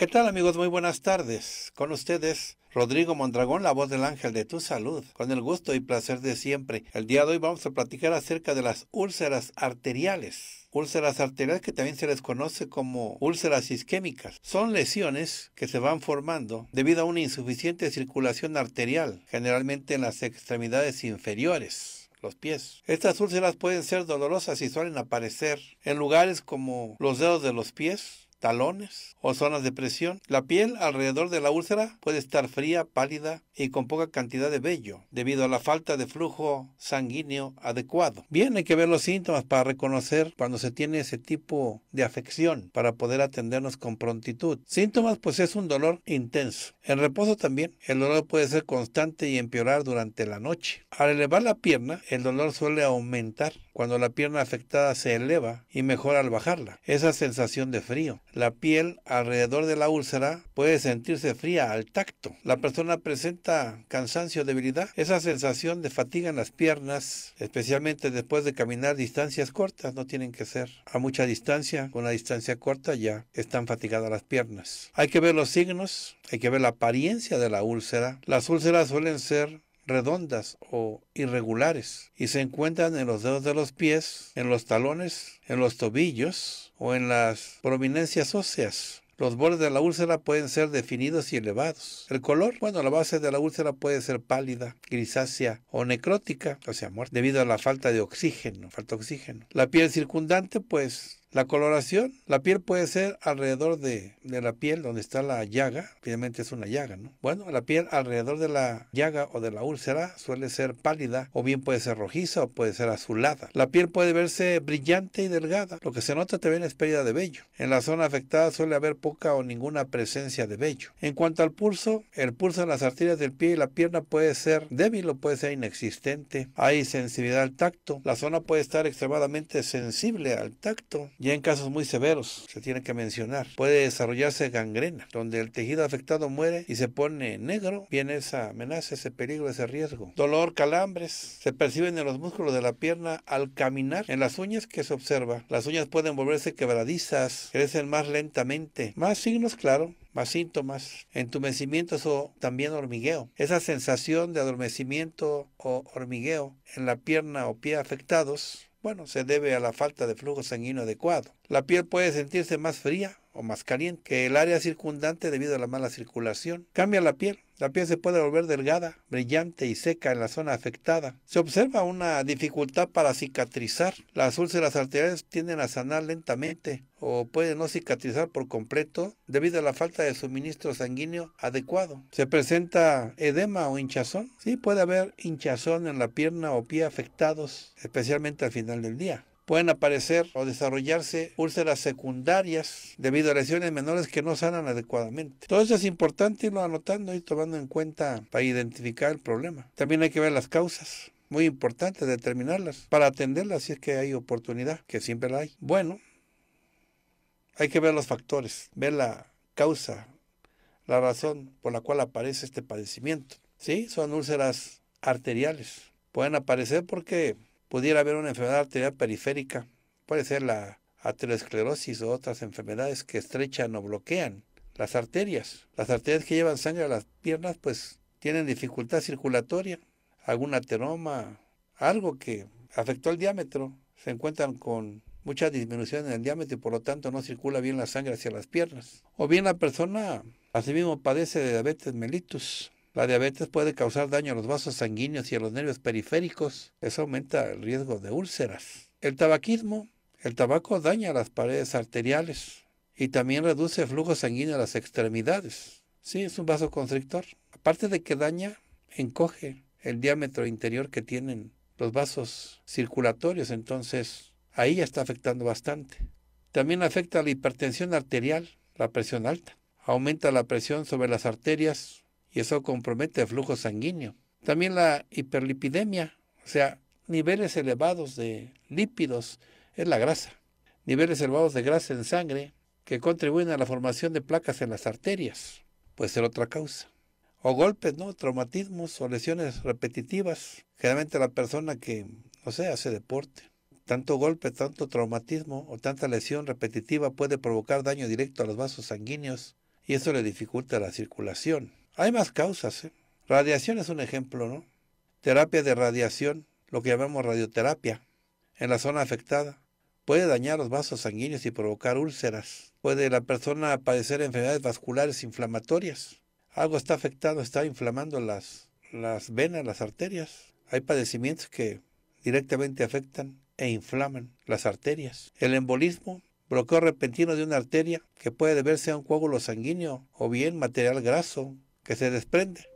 ¿qué tal amigos? Muy buenas tardes. Con ustedes, Rodrigo Mondragón, la voz del ángel de tu salud. Con el gusto y placer de siempre. El día de hoy vamos a platicar acerca de las úlceras arteriales úlceras arteriales que también se les conoce como úlceras isquémicas. Son lesiones que se van formando debido a una insuficiente circulación arterial, generalmente en las extremidades inferiores los pies. Estas úlceras pueden ser dolorosas y suelen aparecer en lugares como los dedos de los pies, talones o zonas de presión. La piel alrededor de la úlcera puede estar fría, pálida y con poca cantidad de vello debido a la falta de flujo sanguíneo adecuado. Bien, hay que ver los síntomas para reconocer cuando se tiene ese tipo de afección para poder atendernos con prontitud. Síntomas pues es un dolor intenso. En reposo también el dolor puede ser constante y empeorar durante la noche. Al elevar la pierna el dolor suele aumentar cuando la pierna afectada se eleva y mejora al bajarla. Esa sensación de frío. La piel alrededor de la úlcera puede sentirse fría al tacto. La persona presenta cansancio, o debilidad, esa sensación de fatiga en las piernas, especialmente después de caminar distancias cortas, no tienen que ser a mucha distancia, con la distancia corta ya están fatigadas las piernas. Hay que ver los signos, hay que ver la apariencia de la úlcera. Las úlceras suelen ser redondas o irregulares y se encuentran en los dedos de los pies, en los talones, en los tobillos o en las prominencias óseas. Los bordes de la úlcera pueden ser definidos y elevados. El color, bueno, la base de la úlcera puede ser pálida, grisácea o necrótica, o sea, muerta, debido a la falta de oxígeno, falta de oxígeno. La piel circundante, pues, la coloración, la piel puede ser alrededor de, la piel donde está la llaga, finalmente es una llaga, ¿no? Bueno, la piel alrededor de la llaga o de la úlcera suele ser pálida o bien puede ser rojiza o puede ser azulada. La piel puede verse brillante y delgada, lo que se nota también es pérdida de vello. En la zona afectada suele haber poca o ninguna presencia de vello. En cuanto al pulso, el pulso en las arterias del pie y la pierna puede ser débil o puede ser inexistente. Hay sensibilidad al tacto, la zona puede estar extremadamente sensible al tacto ya en casos muy severos, se tiene que mencionar, puede desarrollarse gangrena, donde el tejido afectado muere y se pone negro. Viene esa amenaza, ese peligro, ese riesgo. Dolor, calambres, se perciben en los músculos de la pierna al caminar. En las uñas que se observa, las uñas pueden volverse quebradizas, crecen más lentamente. Más signos, claro, más síntomas, entumecimientos o también hormigueo. Esa sensación de adormecimiento o hormigueo en la pierna o pie afectados bueno, se debe a la falta de flujo sanguíneo adecuado. La piel puede sentirse más fría o más caliente que el área circundante debido a la mala circulación. Cambia la piel. La piel se puede volver delgada, brillante y seca en la zona afectada. Se observa una dificultad para cicatrizar. Las úlceras arteriales tienden a sanar lentamente o pueden no cicatrizar por completo debido a la falta de suministro sanguíneo adecuado. Se presenta edema o hinchazón. Sí, puede haber hinchazón en la pierna o pie afectados, especialmente al final del día pueden aparecer o desarrollarse úlceras secundarias debido a lesiones menores que no sanan adecuadamente. Todo eso es importante irlo anotando y tomando en cuenta para identificar el problema. También hay que ver las causas. Muy importante determinarlas para atenderlas si es que hay oportunidad, que siempre la hay. Bueno, hay que ver los factores, ver la causa, la razón por la cual aparece este padecimiento. Sí, son úlceras arteriales. Pueden aparecer porque pudiera haber una enfermedad arterial periférica, puede ser la aterosclerosis o otras enfermedades que estrechan o bloquean las arterias. Las arterias que llevan sangre a las piernas pues tienen dificultad circulatoria, algún ateroma, algo que afectó el diámetro, se encuentran con muchas disminución en el diámetro y por lo tanto no circula bien la sangre hacia las piernas. O bien la persona asimismo padece de diabetes mellitus, la diabetes puede causar daño a los vasos sanguíneos y a los nervios periféricos. Eso aumenta el riesgo de úlceras. El tabaquismo. El tabaco daña las paredes arteriales y también reduce el flujo sanguíneo a las extremidades. Sí, es un vaso constrictor. Aparte de que daña, encoge el diámetro interior que tienen los vasos circulatorios, entonces ahí ya está afectando bastante. También afecta la hipertensión arterial, la presión alta. Aumenta la presión sobre las arterias, y eso compromete el flujo sanguíneo. También la hiperlipidemia, o sea, niveles elevados de lípidos, es la grasa. Niveles elevados de grasa en sangre que contribuyen a la formación de placas en las arterias, puede ser otra causa. O golpes, ¿no? Traumatismos o lesiones repetitivas. Generalmente la persona que, no sé, hace deporte. Tanto golpe, tanto traumatismo o tanta lesión repetitiva puede provocar daño directo a los vasos sanguíneos y eso le dificulta la circulación. Hay más causas. ¿eh? Radiación es un ejemplo, ¿no? Terapia de radiación, lo que llamamos radioterapia, en la zona afectada. Puede dañar los vasos sanguíneos y provocar úlceras. Puede la persona padecer enfermedades vasculares inflamatorias. Algo está afectado, está inflamando las, las venas, las arterias. Hay padecimientos que directamente afectan e inflaman las arterias. El embolismo, bloqueo repentino de una arteria que puede deberse a un coágulo sanguíneo o bien material graso que se desprende.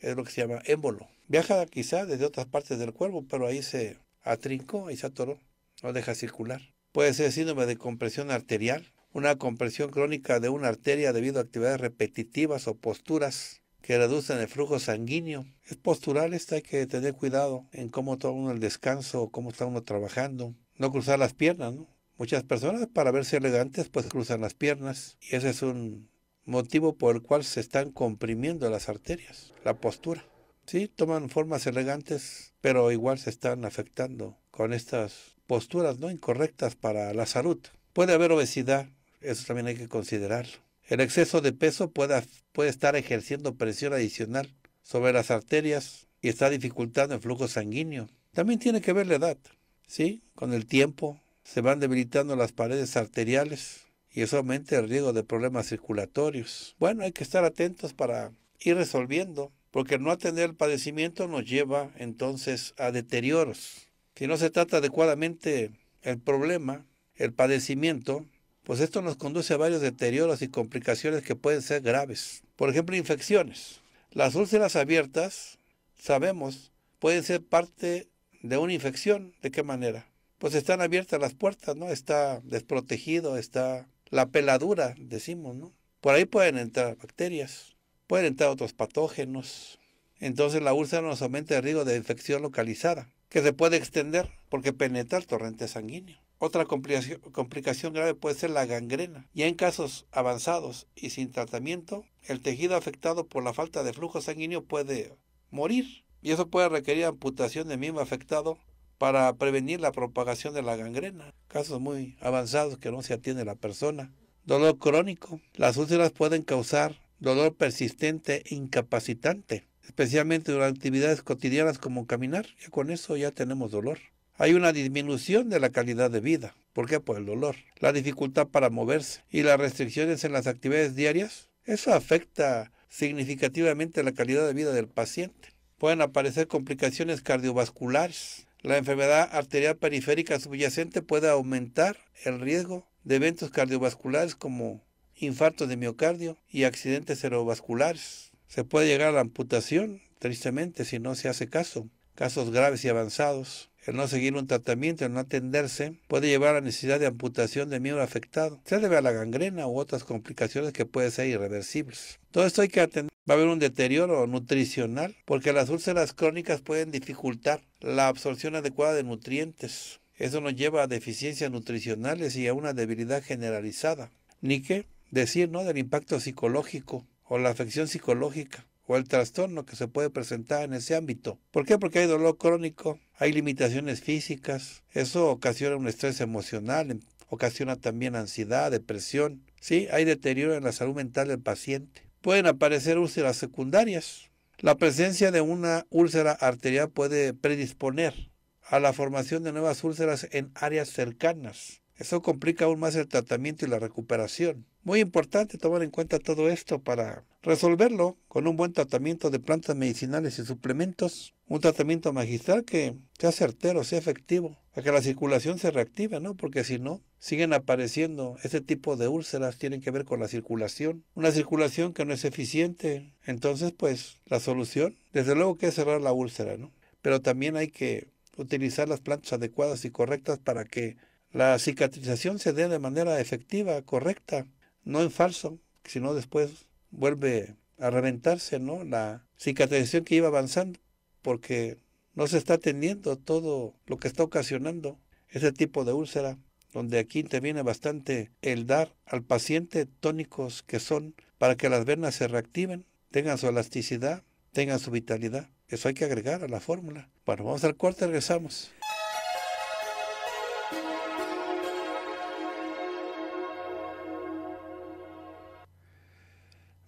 Es lo que se llama émbolo. Viaja quizá desde otras partes del cuerpo, pero ahí se atrincó y se atoró. No deja circular. Puede ser síndrome de compresión arterial, una compresión crónica de una arteria debido a actividades repetitivas o posturas que reducen el flujo sanguíneo. Es postural esto, hay que tener cuidado en cómo toma uno el descanso, cómo está uno trabajando. No cruzar las piernas, ¿no? Muchas personas para verse elegantes pues cruzan las piernas y ese es un motivo por el cual se están comprimiendo las arterias, la postura. Sí, toman formas elegantes, pero igual se están afectando con estas posturas no incorrectas para la salud. Puede haber obesidad, eso también hay que considerarlo. El exceso de peso puede, puede estar ejerciendo presión adicional sobre las arterias y está dificultando el flujo sanguíneo. También tiene que ver la edad, ¿sí? Con el tiempo se van debilitando las paredes arteriales, y eso aumenta el riesgo de problemas circulatorios. Bueno, hay que estar atentos para ir resolviendo, porque no atender el padecimiento nos lleva entonces a deterioros. Si no se trata adecuadamente el problema, el padecimiento, pues esto nos conduce a varios deterioros y complicaciones que pueden ser graves. Por ejemplo, infecciones. Las úlceras abiertas, sabemos, pueden ser parte de una infección. ¿De qué manera? Pues están abiertas las puertas, ¿no? Está desprotegido, está la peladura, decimos, ¿no? Por ahí pueden entrar bacterias, pueden entrar otros patógenos. Entonces la úlcera nos aumenta el riesgo de infección localizada, que se puede extender porque penetra el torrente sanguíneo. Otra complicación, complicación grave puede ser la gangrena. Ya en casos avanzados y sin tratamiento, el tejido afectado por la falta de flujo sanguíneo puede morir. Y eso puede requerir amputación del mismo afectado para prevenir la propagación de la gangrena, casos muy avanzados que no se atiende la persona. Dolor crónico. Las úlceras pueden causar dolor persistente e incapacitante, especialmente durante actividades cotidianas como caminar. ...y con eso ya tenemos dolor. Hay una disminución de la calidad de vida. ¿Por qué? Por el dolor. La dificultad para moverse y las restricciones en las actividades diarias. Eso afecta significativamente la calidad de vida del paciente. Pueden aparecer complicaciones cardiovasculares, la enfermedad arterial periférica subyacente puede aumentar el riesgo de eventos cardiovasculares como infarto de miocardio y accidentes cerebrovasculares. Se puede llegar a la amputación, tristemente, si no se hace caso, casos graves y avanzados el no seguir un tratamiento, el no atenderse, puede llevar a la necesidad de amputación de miembro afectado. Se debe a la gangrena u otras complicaciones que pueden ser irreversibles. Todo esto hay que atender. Va a haber un deterioro nutricional porque las úlceras crónicas pueden dificultar la absorción adecuada de nutrientes. Eso nos lleva a deficiencias nutricionales y a una debilidad generalizada. Ni qué decir, ¿no? Del impacto psicológico o la afección psicológica o el trastorno que se puede presentar en ese ámbito. ¿Por qué? Porque hay dolor crónico, hay limitaciones físicas, eso ocasiona un estrés emocional, em, ocasiona también ansiedad, depresión, ¿sí? hay deterioro en la salud mental del paciente. Pueden aparecer úlceras secundarias. La presencia de una úlcera arterial puede predisponer a la formación de nuevas úlceras en áreas cercanas. Eso complica aún más el tratamiento y la recuperación. Muy importante tomar en cuenta todo esto para resolverlo con un buen tratamiento de plantas medicinales y suplementos, un tratamiento magistral que sea certero, sea efectivo, para que la circulación se reactive, ¿no? Porque si no, siguen apareciendo ese tipo de úlceras, tienen que ver con la circulación, una circulación que no es eficiente. Entonces, pues, la solución, desde luego que es cerrar la úlcera, ¿no? Pero también hay que utilizar las plantas adecuadas y correctas para que la cicatrización se dé de manera efectiva, correcta, no en falso, sino después vuelve a reventarse, ¿no? La cicatrización que iba avanzando, porque no se está atendiendo todo lo que está ocasionando ese tipo de úlcera, donde aquí interviene bastante el dar al paciente tónicos que son para que las venas se reactiven, tengan su elasticidad, tengan su vitalidad. Eso hay que agregar a la fórmula. Bueno, vamos al corte, regresamos.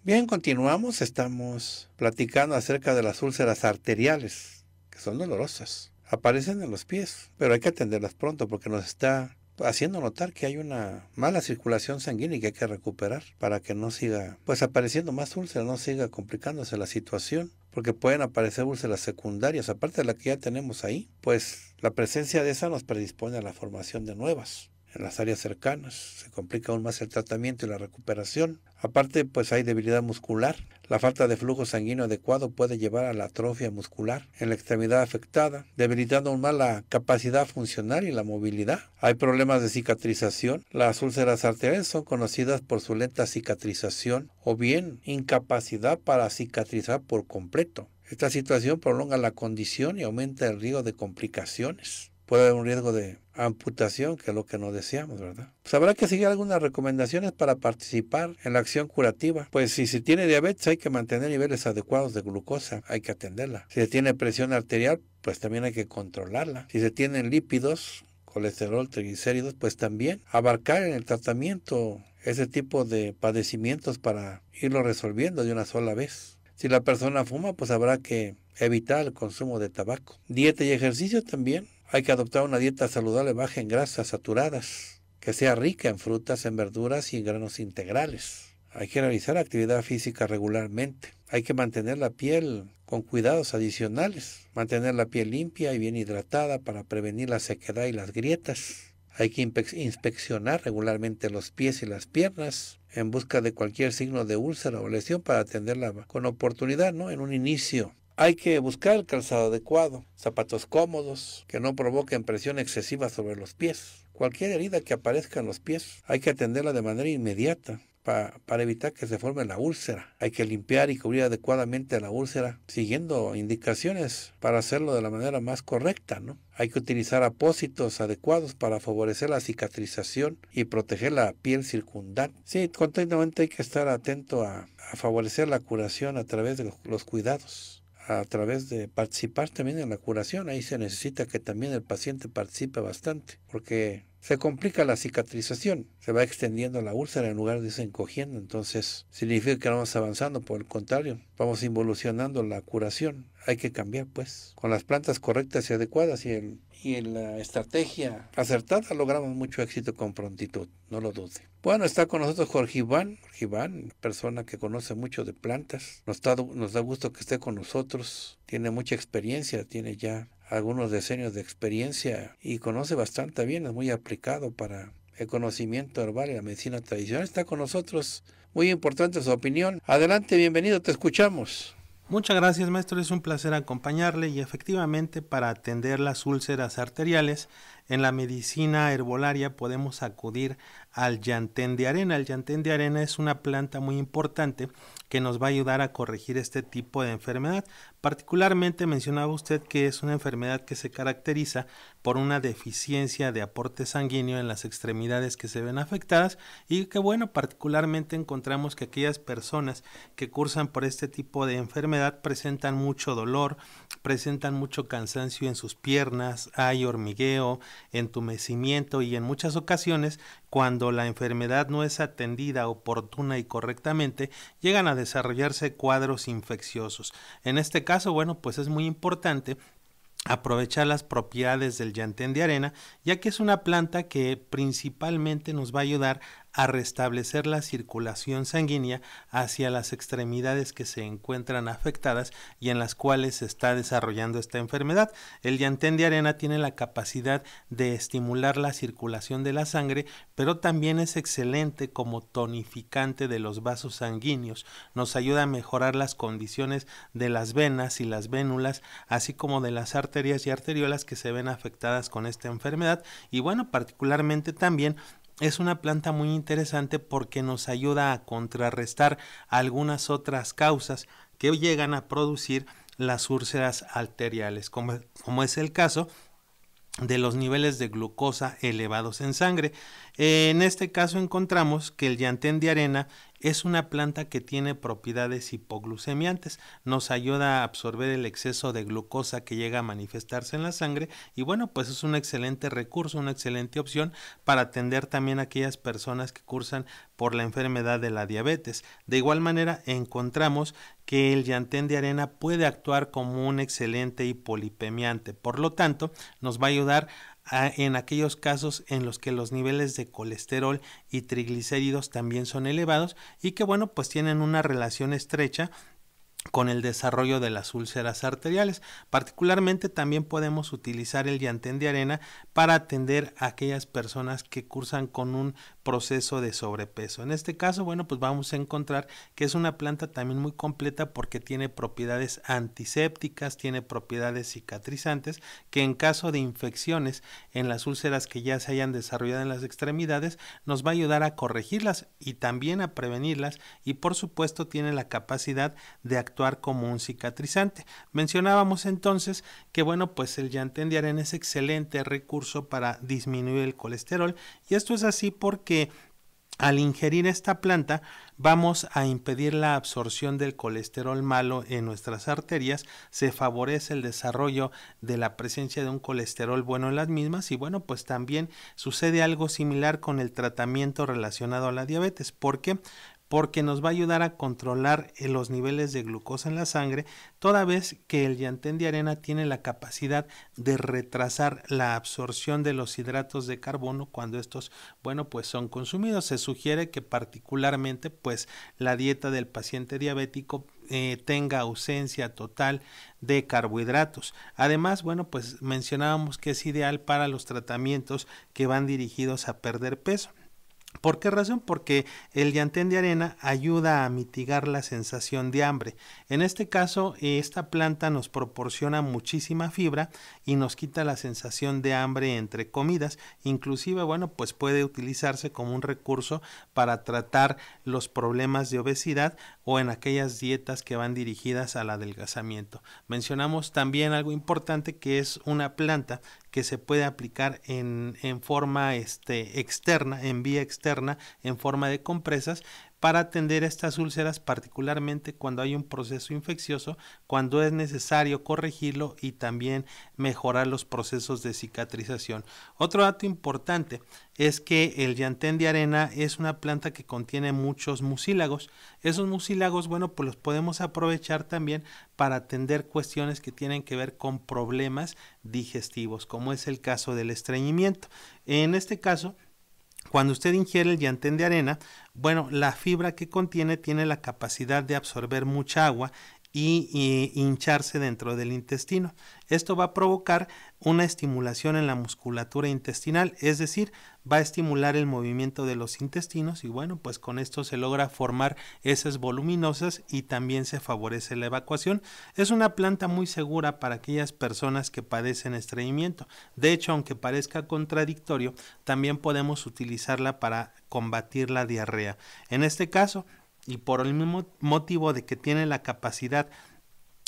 Bien, continuamos. Estamos platicando acerca de las úlceras arteriales, que son dolorosas. Aparecen en los pies, pero hay que atenderlas pronto porque nos está haciendo notar que hay una mala circulación sanguínea y que hay que recuperar para que no siga, pues apareciendo más úlceras, no siga complicándose la situación, porque pueden aparecer úlceras secundarias, aparte de la que ya tenemos ahí, pues la presencia de esa nos predispone a la formación de nuevas en las áreas cercanas. Se complica aún más el tratamiento y la recuperación. Aparte, pues hay debilidad muscular. La falta de flujo sanguíneo adecuado puede llevar a la atrofia muscular en la extremidad afectada, debilitando aún más la capacidad funcional y la movilidad. Hay problemas de cicatrización. Las úlceras arteriales son conocidas por su lenta cicatrización o bien incapacidad para cicatrizar por completo. Esta situación prolonga la condición y aumenta el riesgo de complicaciones. Puede haber un riesgo de amputación, que es lo que no deseamos, ¿verdad? Pues habrá que seguir algunas recomendaciones para participar en la acción curativa. Pues si se tiene diabetes hay que mantener niveles adecuados de glucosa, hay que atenderla. Si se tiene presión arterial, pues también hay que controlarla. Si se tienen lípidos, colesterol, triglicéridos, pues también abarcar en el tratamiento ese tipo de padecimientos para irlo resolviendo de una sola vez. Si la persona fuma, pues habrá que evitar el consumo de tabaco. Dieta y ejercicio también hay que adoptar una dieta saludable baja en grasas saturadas, que sea rica en frutas, en verduras y en granos integrales. Hay que realizar actividad física regularmente. Hay que mantener la piel con cuidados adicionales. Mantener la piel limpia y bien hidratada para prevenir la sequedad y las grietas. Hay que inspeccionar regularmente los pies y las piernas en busca de cualquier signo de úlcera o lesión para atenderla con oportunidad, ¿no? En un inicio hay que buscar el calzado adecuado, zapatos cómodos que no provoquen presión excesiva sobre los pies. Cualquier herida que aparezca en los pies hay que atenderla de manera inmediata para, evitar que se forme la úlcera. Hay que limpiar y cubrir adecuadamente la úlcera siguiendo indicaciones para hacerlo de la manera más correcta. ¿no? Hay que utilizar apósitos adecuados para favorecer la cicatrización y proteger la piel circundante. Sí, continuamente hay que estar atento a, favorecer la curación a través de los cuidados a través de participar también en la curación. Ahí se necesita que también el paciente participe bastante, porque se complica la cicatrización, se va extendiendo la úlcera en lugar de irse encogiendo, entonces significa que no vamos avanzando, por el contrario, vamos involucionando la curación hay que cambiar, pues. Con las plantas correctas y adecuadas y, en la estrategia acertada logramos mucho éxito con prontitud, no lo dude. Bueno, está con nosotros Jorge Iván, Jorge Iván, persona que conoce mucho de plantas, nos nos da gusto que esté con nosotros, tiene mucha experiencia, tiene ya algunos decenios de experiencia y conoce bastante bien, es muy aplicado para el conocimiento herbal y la medicina tradicional. Está con nosotros, muy importante su opinión. Adelante, bienvenido, te escuchamos. Muchas gracias maestro, es un placer acompañarle y efectivamente para atender las úlceras arteriales en la medicina herbolaria podemos acudir al llantén de arena. El llantén de arena es una planta muy importante que nos va a ayudar a corregir este tipo de enfermedad. Particularmente mencionaba usted que es una enfermedad que se caracteriza por una deficiencia de aporte sanguíneo en las extremidades que se ven afectadas y que bueno, particularmente encontramos que aquellas personas que cursan por este tipo de enfermedad presentan mucho dolor, presentan mucho cansancio en sus piernas, hay hormigueo, entumecimiento y en muchas ocasiones, cuando la enfermedad no es atendida oportuna y correctamente, llegan a desarrollarse cuadros infecciosos. En este caso, bueno, pues es muy importante aprovechar las propiedades del llantén de arena, ya que es una planta que principalmente nos va a ayudar a restablecer la circulación sanguínea hacia las extremidades que se encuentran afectadas y en las cuales se está desarrollando esta enfermedad. El llantén de arena tiene la capacidad de estimular la circulación de la sangre, pero también es excelente como tonificante de los vasos sanguíneos. Nos ayuda a mejorar las condiciones de las venas y las vénulas, así como de las arterias y arteriolas que se ven afectadas con esta enfermedad. Y bueno, particularmente también es una planta muy interesante porque nos ayuda a contrarrestar algunas otras causas que llegan a producir las úlceras arteriales, como, es el caso de los niveles de glucosa elevados en sangre. en este caso encontramos que el llantén de arena es una planta que tiene propiedades hipoglucemiantes, nos ayuda a absorber el exceso de glucosa que llega a manifestarse en la sangre y bueno, pues es un excelente recurso, una excelente opción para atender también a aquellas personas que cursan por la enfermedad de la diabetes. De igual manera, encontramos que el llantén de arena puede actuar como un excelente hipolipemiante, por lo tanto, nos va a ayudar a en aquellos casos en los que los niveles de colesterol y triglicéridos también son elevados y que bueno pues tienen una relación estrecha con el desarrollo de las úlceras arteriales. Particularmente también podemos utilizar el llantén de arena para atender a aquellas personas que cursan con un proceso de sobrepeso. En este caso, bueno, pues vamos a encontrar que es una planta también muy completa porque tiene propiedades antisépticas, tiene propiedades cicatrizantes, que en caso de infecciones en las úlceras que ya se hayan desarrollado en las extremidades, nos va a ayudar a corregirlas y también a prevenirlas y por supuesto tiene la capacidad de actuar actuar como un cicatrizante. Mencionábamos entonces que bueno, pues el llantén de arena es excelente recurso para disminuir el colesterol y esto es así porque al ingerir esta planta vamos a impedir la absorción del colesterol malo en nuestras arterias, se favorece el desarrollo de la presencia de un colesterol bueno en las mismas y bueno, pues también sucede algo similar con el tratamiento relacionado a la diabetes, porque porque nos va a ayudar a controlar eh, los niveles de glucosa en la sangre, toda vez que el yantén de arena tiene la capacidad de retrasar la absorción de los hidratos de carbono cuando estos, bueno, pues son consumidos. Se sugiere que particularmente, pues, la dieta del paciente diabético eh, tenga ausencia total de carbohidratos. Además, bueno, pues mencionábamos que es ideal para los tratamientos que van dirigidos a perder peso. ¿Por qué razón? Porque el llantén de arena ayuda a mitigar la sensación de hambre. En este caso, esta planta nos proporciona muchísima fibra y nos quita la sensación de hambre entre comidas. Inclusive, bueno, pues puede utilizarse como un recurso para tratar los problemas de obesidad o en aquellas dietas que van dirigidas al adelgazamiento. Mencionamos también algo importante que es una planta que se puede aplicar en, en forma este, externa, en vía externa, en forma de compresas, para atender estas úlceras, particularmente cuando hay un proceso infeccioso, cuando es necesario corregirlo y también mejorar los procesos de cicatrización. Otro dato importante es que el llantén de arena es una planta que contiene muchos mucílagos. Esos mucílagos, bueno, pues los podemos aprovechar también para atender cuestiones que tienen que ver con problemas digestivos, como es el caso del estreñimiento. En este caso, cuando usted ingiere el llantén de arena, bueno, la fibra que contiene tiene la capacidad de absorber mucha agua y, hincharse dentro del intestino. Esto va a provocar una estimulación en la musculatura intestinal, es decir, va a estimular el movimiento de los intestinos y bueno, pues con esto se logra formar esas voluminosas y también se favorece la evacuación. Es una planta muy segura para aquellas personas que padecen estreñimiento. De hecho, aunque parezca contradictorio, también podemos utilizarla para combatir la diarrea. En este caso, y por el mismo motivo de que tiene la capacidad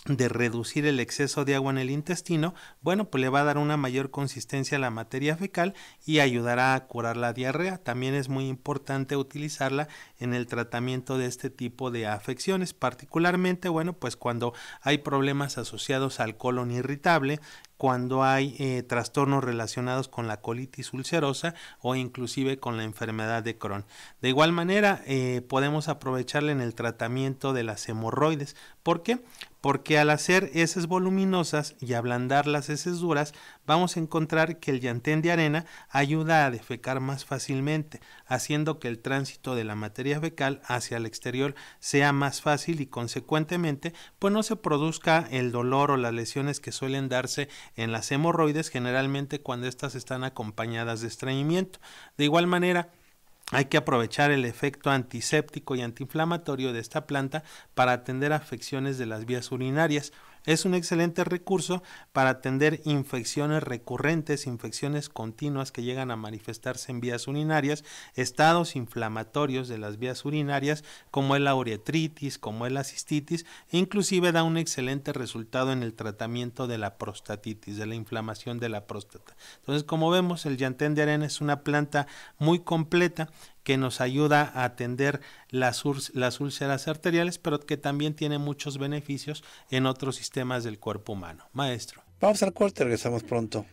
de reducir el exceso de agua en el intestino, bueno, pues le va a dar una mayor consistencia a la materia fecal y ayudará a curar la diarrea. También es muy importante utilizarla en el tratamiento de este tipo de afecciones, particularmente, bueno, pues cuando hay problemas asociados al colon irritable cuando hay eh, trastornos relacionados con la colitis ulcerosa o inclusive con la enfermedad de Crohn. De igual manera, eh, podemos aprovecharla en el tratamiento de las hemorroides. ¿Por qué? Porque al hacer heces voluminosas y ablandar las heces duras, vamos a encontrar que el llantén de arena ayuda a defecar más fácilmente, haciendo que el tránsito de la materia fecal hacia el exterior sea más fácil y consecuentemente pues no se produzca el dolor o las lesiones que suelen darse en las hemorroides generalmente cuando estas están acompañadas de estreñimiento. De igual manera, hay que aprovechar el efecto antiséptico y antiinflamatorio de esta planta para atender afecciones de las vías urinarias, es un excelente recurso para atender infecciones recurrentes, infecciones continuas que llegan a manifestarse en vías urinarias, estados inflamatorios de las vías urinarias como es la uretritis, como es la cistitis, e inclusive da un excelente resultado en el tratamiento de la prostatitis, de la inflamación de la próstata. Entonces, como vemos, el llantén de arena es una planta muy completa que nos ayuda a atender las, las úlceras arteriales, pero que también tiene muchos beneficios en otros sistemas del cuerpo humano. Maestro. Vamos al corte, regresamos pronto.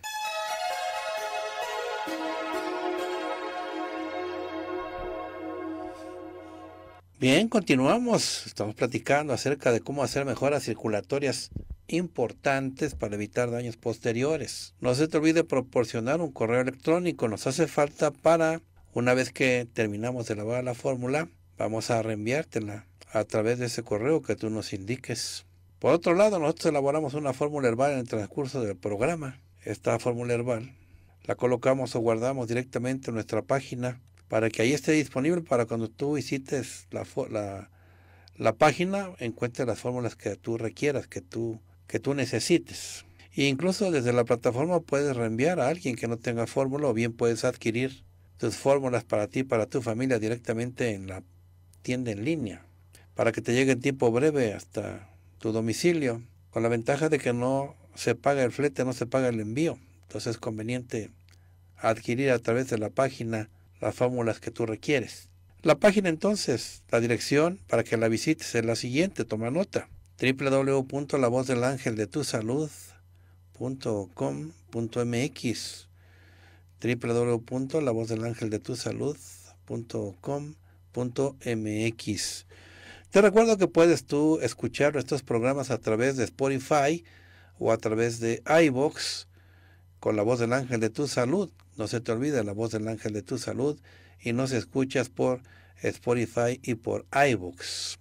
Bien, continuamos. Estamos platicando acerca de cómo hacer mejoras circulatorias importantes para evitar daños posteriores. No se te olvide proporcionar un correo electrónico. Nos hace falta para una vez que terminamos de elaborar la fórmula, vamos a reenviártela a través de ese correo que tú nos indiques. Por otro lado, nosotros elaboramos una fórmula herbal en el transcurso del programa. Esta fórmula herbal la colocamos o guardamos directamente en nuestra página para que ahí esté disponible para cuando tú visites la, la, página encuentres las fórmulas que tú requieras, que tú, que tú necesites. E incluso desde la plataforma puedes reenviar a alguien que no tenga fórmula o bien puedes adquirir tus fórmulas para ti, para tu familia directamente en la tienda en línea, para que te llegue en tiempo breve hasta tu domicilio, con la ventaja de que no se paga el flete, no se paga el envío. Entonces es conveniente adquirir a través de la página las fórmulas que tú requieres. La página entonces, la dirección para que la visites es la siguiente, toma nota, www.lavozdelangeldetusalud.com.mx salud.com.mx Te recuerdo que puedes tú escuchar nuestros programas a través de Spotify o a través de iBox con la voz del ángel de tu salud. No se te olvide la voz del ángel de tu salud y nos escuchas por Spotify y por iBox.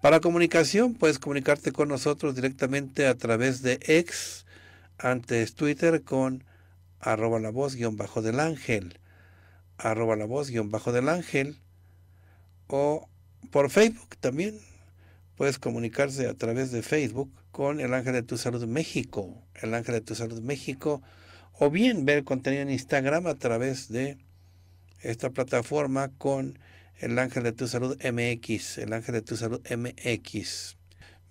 Para comunicación puedes comunicarte con nosotros directamente a través de X, antes Twitter con arroba la voz guión bajo del ángel, arroba la voz guión bajo del ángel, o por Facebook también. Puedes comunicarse a través de Facebook con el Ángel de tu Salud México, el Ángel de tu Salud México, o bien ver contenido en Instagram a través de esta plataforma con el Ángel de tu Salud MX, el Ángel de tu Salud MX.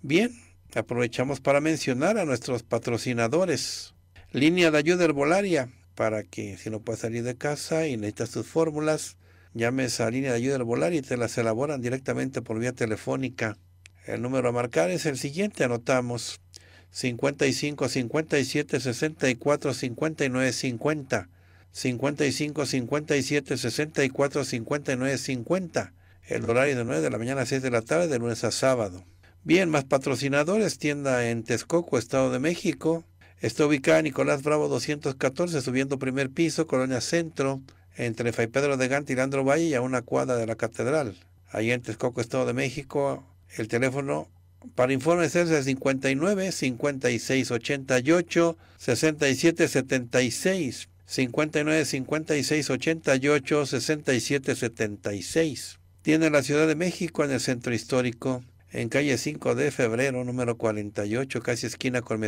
Bien, aprovechamos para mencionar a nuestros patrocinadores. Línea de ayuda herbolaria para que si no puedes salir de casa y necesitas tus fórmulas, llames a línea de ayuda herbolaria y te las elaboran directamente por vía telefónica. El número a marcar es el siguiente, anotamos 55 57 64 59 50. 55 57 64 59 50. El horario de 9 de la mañana a 6 de la tarde, de lunes a sábado. Bien, más patrocinadores, tienda en Texcoco, Estado de México. Está ubicada en Nicolás Bravo 214, subiendo primer piso, Colonia Centro, entre Fray Pedro de Gante y Landro Valle a una cuadra de la Catedral. Ahí en Texcoco, Estado de México, el teléfono para informes es el 59 56 88 67 76. 59 56 88 67 76. Tiene la Ciudad de México en el centro histórico, en calle 5 de febrero, número 48, casi esquina con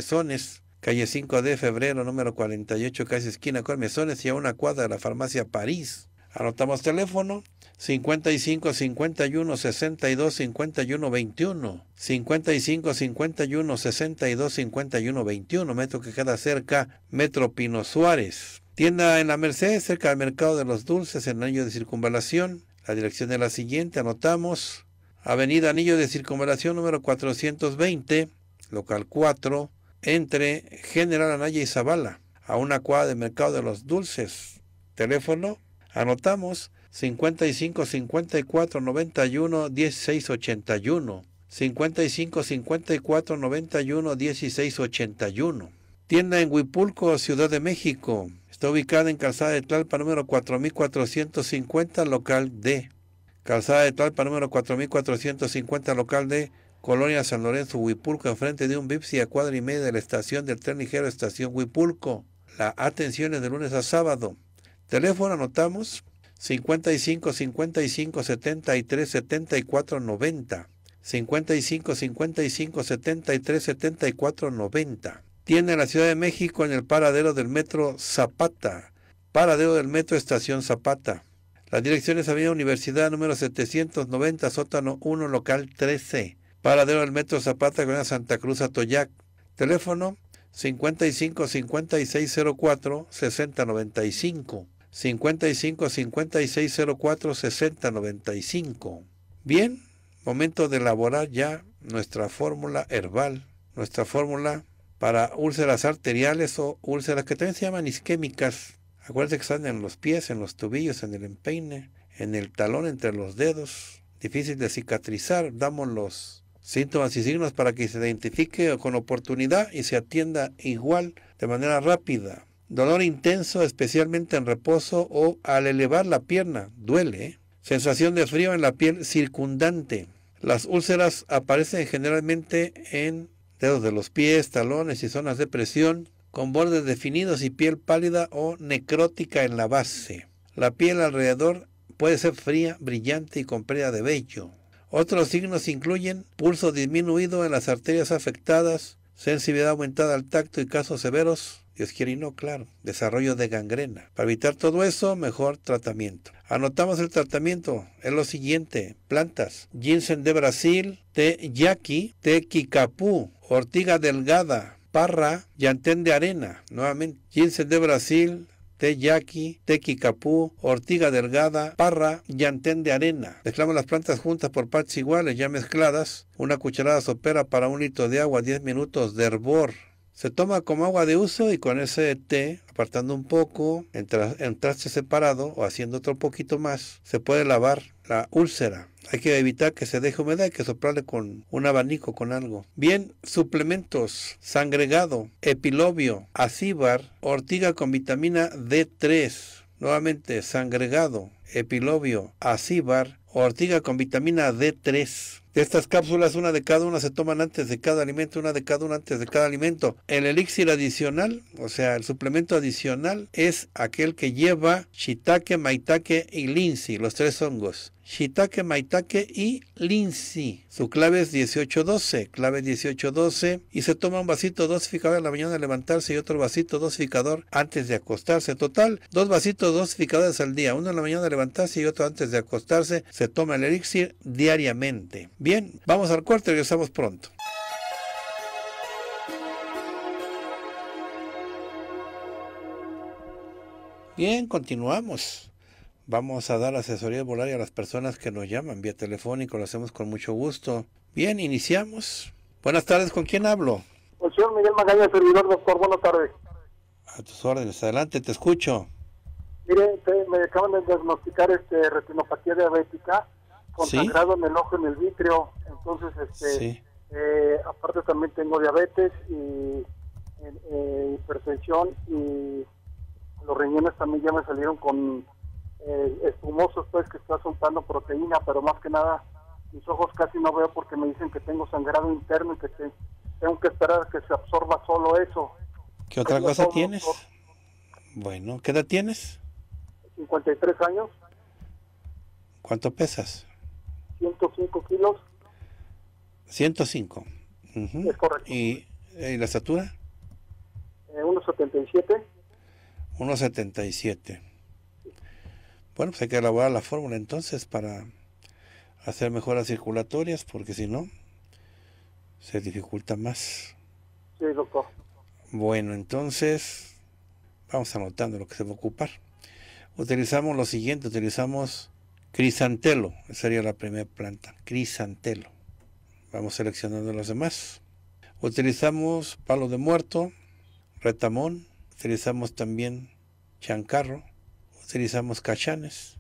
calle 5 de febrero, número 48, casi esquina con y a una cuadra de la farmacia París. Anotamos teléfono 55 51 62 51 21. 55 51 62 51 21. Metro que queda cerca, Metro Pino Suárez. Tienda en la Merced, cerca del Mercado de los Dulces, en Anillo de Circunvalación. La dirección es la siguiente, anotamos. Avenida Anillo de Circunvalación número 420, local 4, entre General Anaya y Zavala, a una cuadra de Mercado de los Dulces. Teléfono, anotamos 55 54 91 16 81. 55 54 91 16 81. Tienda en Huipulco, Ciudad de México. Está ubicada en Calzada de Tlalpa número 4450, local D. Calzada de Tlalpa número 4450, local D. Colonia San Lorenzo, Huipulco, enfrente de un Bipsi a cuadra y media de la estación del tren ligero Estación Huipulco. La atención es de lunes a sábado. Teléfono anotamos 55 55 73 74 90. 55 55 73 74 90. Tiene la Ciudad de México en el paradero del Metro Zapata. Paradero del Metro Estación Zapata. La dirección es Avenida Universidad número 790, sótano 1, local 13. Paradero del Metro Zapata, Colonia Santa Cruz, Atoyac. Teléfono 55 5604 6095. 55 5604 6095. Bien, momento de elaborar ya nuestra fórmula herbal, nuestra fórmula para úlceras arteriales o úlceras que también se llaman isquémicas. Acuérdense que están en los pies, en los tobillos, en el empeine, en el talón, entre los dedos. Difícil de cicatrizar. Damos los síntomas y signos para que se identifique con oportunidad y se atienda igual de manera rápida. Dolor intenso, especialmente en reposo o al elevar la pierna, duele. Sensación de frío en la piel circundante. Las úlceras aparecen generalmente en dedos de los pies, talones y zonas de presión, con bordes definidos y piel pálida o necrótica en la base. La piel alrededor puede ser fría, brillante y con pérdida de vello. Otros signos incluyen pulso disminuido en las arterias afectadas, sensibilidad aumentada al tacto y casos severos, no claro, desarrollo de gangrena. Para evitar todo eso, mejor tratamiento. Anotamos el tratamiento, es lo siguiente, plantas, ginseng de Brasil, té yaqui, té kikapú, ortiga delgada, parra, yantén de arena, nuevamente, ginseng de Brasil, Teyaki, Tequicapú, Ortiga Delgada, Parra llantén de Arena. Mezclamos las plantas juntas por partes iguales, ya mezcladas. Una cucharada sopera para un litro de agua, 10 minutos de hervor. Se toma como agua de uso y con ese té, apartando un poco, en, traste separado o haciendo otro poquito más, se puede lavar la úlcera. Hay que evitar que se deje humedad, hay que soplarle con un abanico, con algo. Bien, suplementos, sangregado, epilobio, acíbar, ortiga con vitamina D3. Nuevamente, sangregado, epilobio, acíbar, ortiga con vitamina D3 estas cápsulas, una de cada una, se toman antes de cada alimento, una de cada una antes de cada alimento. El elixir adicional, o sea, el suplemento adicional, es aquel que lleva shiitake, maitake y linsi, los tres hongos shiitake, maitake y linsi. Su clave es 1812, clave 1812 y se toma un vasito dosificador en la mañana de levantarse y otro vasito dosificador antes de acostarse. Total, dos vasitos dosificadores al día, uno en la mañana de levantarse y otro antes de acostarse. Se toma el elixir diariamente. Bien, vamos al cuarto y regresamos pronto. Bien, continuamos. Vamos a dar asesoría volaria a las personas que nos llaman vía telefónico, lo hacemos con mucho gusto. Bien, iniciamos. Buenas tardes, ¿con quién hablo? El señor Miguel Magaña, servidor, doctor, buenas tardes. A tus órdenes, adelante, te escucho. Mire, me acaban de diagnosticar este retinopatía diabética con en el ojo, en el vitrio. Entonces, este, eh, aparte también tengo diabetes y eh, hipertensión y los riñones también ya me salieron con espumoso eh, espumosos, pues que está soltando proteína, pero más que nada mis ojos casi no veo porque me dicen que tengo sangrado interno y que tengo que esperar que se absorba solo eso. ¿Qué otra cosa tienes? Bueno, ¿qué edad tienes? 53 años. ¿Cuánto pesas? 105 kilos. 105. Es correcto. ¿Y, eh, la estatura? Eh, 1,77. 1,77. Bueno, pues hay que elaborar la fórmula entonces para hacer mejoras circulatorias, porque si no, se dificulta más. Sí, doctor. Bueno, entonces, vamos anotando lo que se va a ocupar. Utilizamos lo siguiente, utilizamos crisantelo, esa sería la primera planta, crisantelo. Vamos seleccionando los demás. Utilizamos palo de muerto, retamón, utilizamos también chancarro, utilizamos cachanes,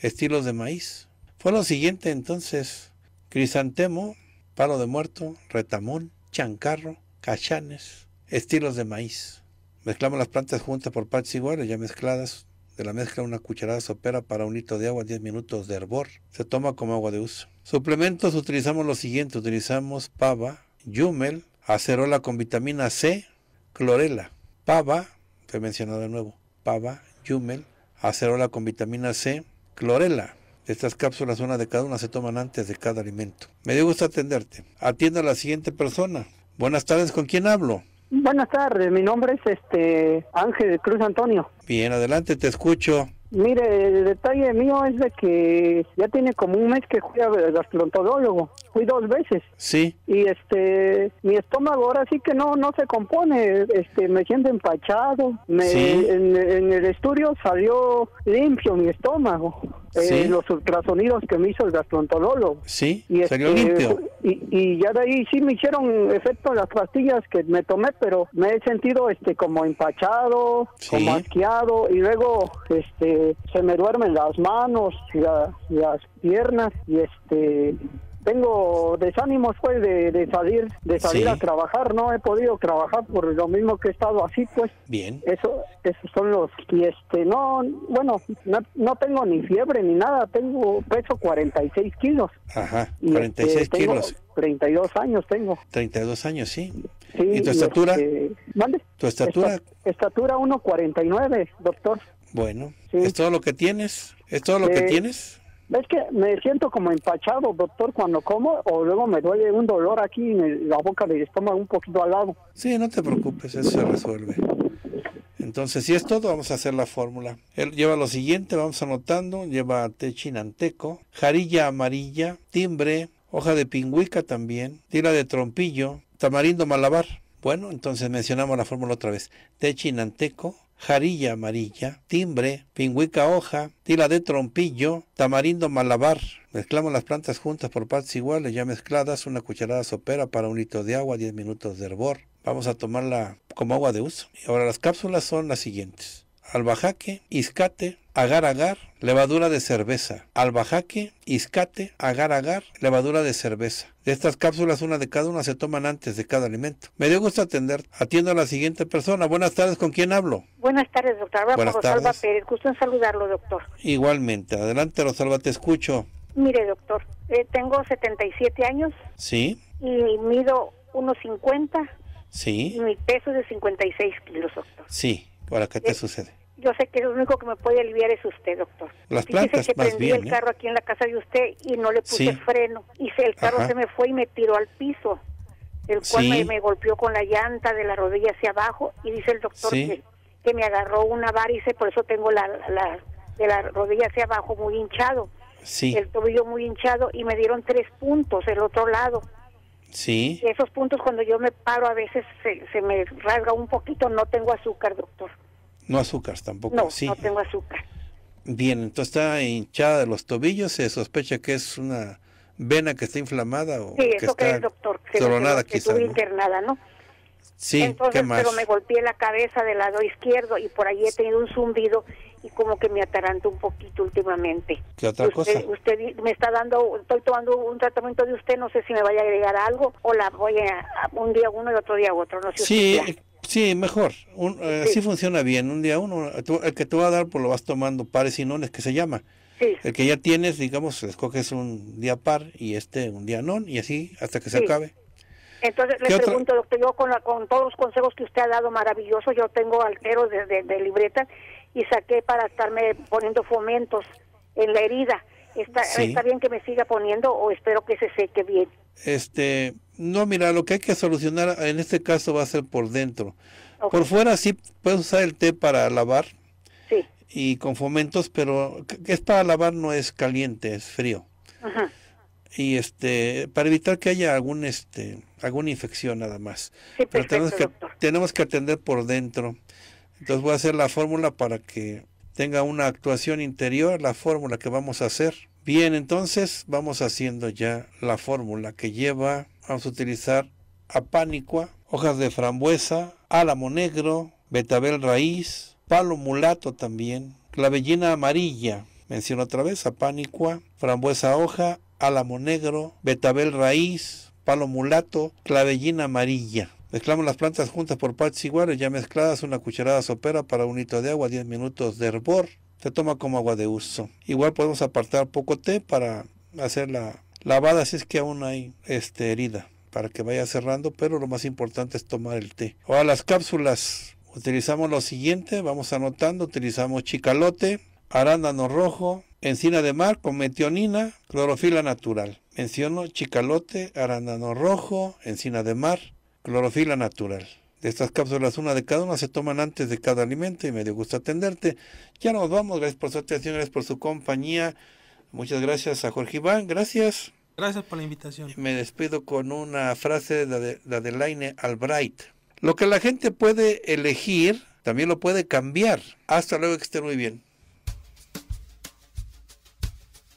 estilos de maíz. Fue lo siguiente entonces, crisantemo, palo de muerto, retamón, chancarro, cachanes, estilos de maíz. Mezclamos las plantas juntas por partes iguales, ya mezcladas. De la mezcla una cucharada sopera para un litro de agua, 10 minutos de hervor. Se toma como agua de uso. Suplementos utilizamos lo siguiente, utilizamos pava, yumel, acerola con vitamina C, clorela, pava, fue mencionado de nuevo, pava, yumel, acerola con vitamina C, clorela. Estas cápsulas, una de cada una, se toman antes de cada alimento. Me dio gusto atenderte. Atienda a la siguiente persona. Buenas tardes, ¿con quién hablo? Buenas tardes, mi nombre es este Ángel Cruz Antonio. Bien, adelante, te escucho. Mire, el detalle mío es de que ya tiene como un mes que fui al gastroenterólogo. Fui dos veces. Sí. Y este, mi estómago ahora sí que no no se compone. Este, me siento empachado. Me, en, en el estudio salió limpio mi estómago eh, los ultrasonidos que me hizo el gastroenterólogo. Sí, y este, Y, ya de ahí sí me hicieron efecto las pastillas que me tomé, pero me he sentido este como empachado, como asqueado, y luego este se me duermen las manos, y las piernas, y este tengo desánimos pues de, salir de salir a trabajar no he podido trabajar por lo mismo que he estado así pues bien eso esos son los y este no bueno no, tengo ni fiebre ni nada tengo peso 46 kilos ajá 46 este, kilos 32 años tengo 32 años sí, y tu estatura este, tu estatura estatura 1.49 doctor bueno es todo lo que tienes es todo lo que eh, tienes ves que me siento como empachado, doctor, cuando como, o luego me duele un dolor aquí en la boca del estómago un poquito al lado. Sí, no te preocupes, eso se resuelve. Entonces, si es todo, vamos a hacer la fórmula. Él lleva lo siguiente, vamos anotando, lleva techinanteco jarilla amarilla, timbre, hoja de pingüica también, tira de trompillo, tamarindo malabar. Bueno, entonces mencionamos la fórmula otra vez. techinanteco chinanteco, jarilla amarilla, timbre, pingüica hoja, tila de trompillo, tamarindo malabar. Mezclamos las plantas juntas por partes iguales, ya mezcladas, una cucharada sopera para un litro de agua, 10 minutos de hervor. Vamos a tomarla como agua de uso. Y ahora las cápsulas son las siguientes albajaque, iscate, agar-agar, levadura de cerveza, albajaque, iscate, agar-agar, levadura de cerveza. De estas cápsulas, una de cada una se toman antes de cada alimento. Me dio gusto atender. Atiendo a la siguiente persona. Buenas tardes, ¿con quién hablo? Buenas tardes, doctor. Buenas Rosalba Pérez. Gusto en saludarlo, doctor. Igualmente. Adelante, Rosalba, te escucho. Mire, doctor, eh, tengo 77 años. Sí. Y mido 1,50. Sí. Y mi peso es de 56 kilos, doctor. Sí. ¿Para qué te eh, sucede? Yo sé que lo único que me puede aliviar es usted, doctor. Las que prendí el ¿eh? carro aquí en la casa de usted y no le puse freno. Y el carro se me fue y me tiró al piso, el cual me, golpeó con la llanta de la rodilla hacia abajo. Y dice el doctor que, me agarró una varice, por eso tengo la, la, de la rodilla hacia abajo muy hinchado. Sí. El tobillo muy hinchado y me dieron tres puntos el otro lado. Sí. Y esos puntos cuando yo me paro a veces se, se, me rasga un poquito, no tengo azúcar, doctor. No azúcar tampoco. sí. no tengo azúcar. Bien, entonces está hinchada de los tobillos, se sospecha que es una vena que está inflamada o sí, eso que es, doctor, que coronada que internada, ¿no? Sí, ¿qué más? pero me golpeé la cabeza del lado izquierdo y por ahí he tenido un zumbido y como que me ataranto un poquito últimamente. ¿Qué otra usted, cosa? Usted me está dando, estoy tomando un tratamiento de usted, no sé si me vaya a agregar algo o la voy a, un día uno y otro día otro, no sé. Sí, eh, sí, mejor. Eh, así funciona bien. Un día uno, el que te va a dar, pues lo vas tomando pares y nones, que se llama. Sí. El que ya tienes, digamos, escoges un día par y este un día non y así hasta que se acabe. Entonces le pregunto, doctor, yo con, con todos los consejos que usted ha dado maravilloso, yo tengo alteros de, libreta y saqué para estarme poniendo fomentos en la herida. Está, bien que me siga poniendo o espero que se seque bien? Este, no, mira, lo que hay que solucionar en este caso va a ser por dentro. Por fuera sí puedes usar el té para lavar y con fomentos, pero esta para lavar no es caliente, es frío. Ajá y este para evitar que haya algún este alguna infección nada más. Pero tenemos que tenemos que atender por dentro. Entonces voy a hacer la fórmula para que tenga una actuación interior la fórmula que vamos a hacer. Bien, entonces vamos haciendo ya la fórmula que lleva vamos a utilizar apánicua, hojas de frambuesa, álamo negro, betabel raíz, palo mulato también, clavellina amarilla, menciono otra vez, apánicua, frambuesa hoja, álamo negro, betabel raíz, palo mulato, clavellina amarilla. Mezclamos las plantas juntas por partes iguales, ya mezcladas, una cucharada sopera para un litro de agua, 10 minutos de hervor. Se toma como agua de uso. Igual podemos apartar poco té para hacer la lavada si es que aún hay este, herida, para que vaya cerrando, pero lo más importante es tomar el té. Ahora las cápsulas, utilizamos lo siguiente, vamos anotando, utilizamos chicalote, arándano rojo, encina de mar con metionina, clorofila natural. Menciono chicalote, arándano rojo, encina de mar, clorofila natural. De estas cápsulas, una de cada una se toman antes de cada alimento y me dio gusto atenderte. Ya nos vamos, gracias por su atención, gracias por su compañía. Muchas gracias a Jorge Iván, gracias. Gracias por la invitación. Me despido con una frase de, de Adelaine Albright. Lo que la gente puede elegir, también lo puede cambiar. Hasta luego, que esté muy bien.